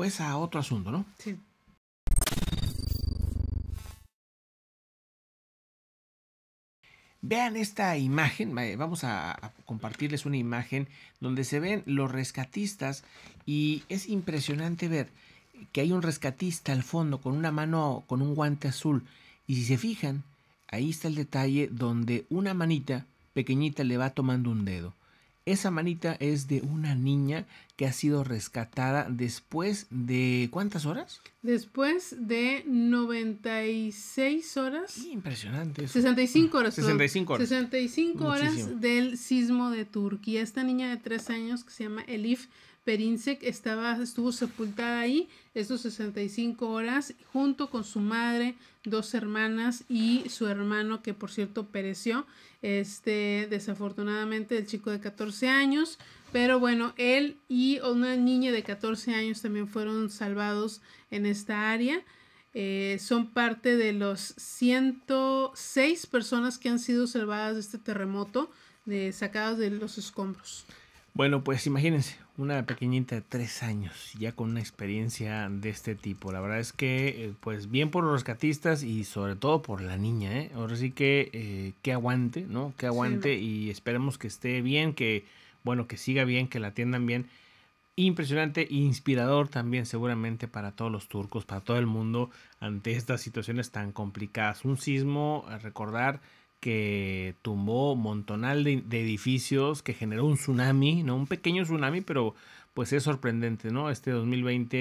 pues a otro asunto, ¿no? Sí. Vean esta imagen, eh, vamos a, compartirles una imagen donde se ven los rescatistas y es impresionante ver que hay un rescatista al fondo con una mano, con un guante azul y si se fijan, ahí está el detalle donde una manita pequeñita le va tomando un dedo. Esa manita es de una niña que ha sido rescatada después de ¿cuántas horas? Después de 96 horas. impresionante. 65 horas. 65 horas. 65 horas del sismo de Turquía. Esta niña de 3 años que se llama Elif Perinsek estaba, estuvo sepultada ahí estos 65 horas junto con su madre, dos hermanas y su hermano que por cierto pereció. Este, desafortunadamente el chico de 14 años, pero bueno, él y una niña de 14 años también fueron salvados en esta área. Eh, son parte de los 106 personas que han sido salvadas de este terremoto, de, sacadas de los escombros. Bueno, pues imagínense, una pequeñita de tres años, ya con una experiencia de este tipo. La verdad es que, eh, pues bien por los rescatistas y sobre todo por la niña, ¿eh? Ahora sí que, eh, que aguante, ¿no? Que aguante y esperemos que esté bien, que, bueno, que siga bien, que la atiendan bien impresionante e inspirador también seguramente para todos los turcos, para todo el mundo ante estas situaciones tan complicadas. Un sismo, recordar que tumbó montonal de, de, edificios, que generó un tsunami, ¿no? Un pequeño tsunami, pero pues es sorprendente, ¿no? Este 2020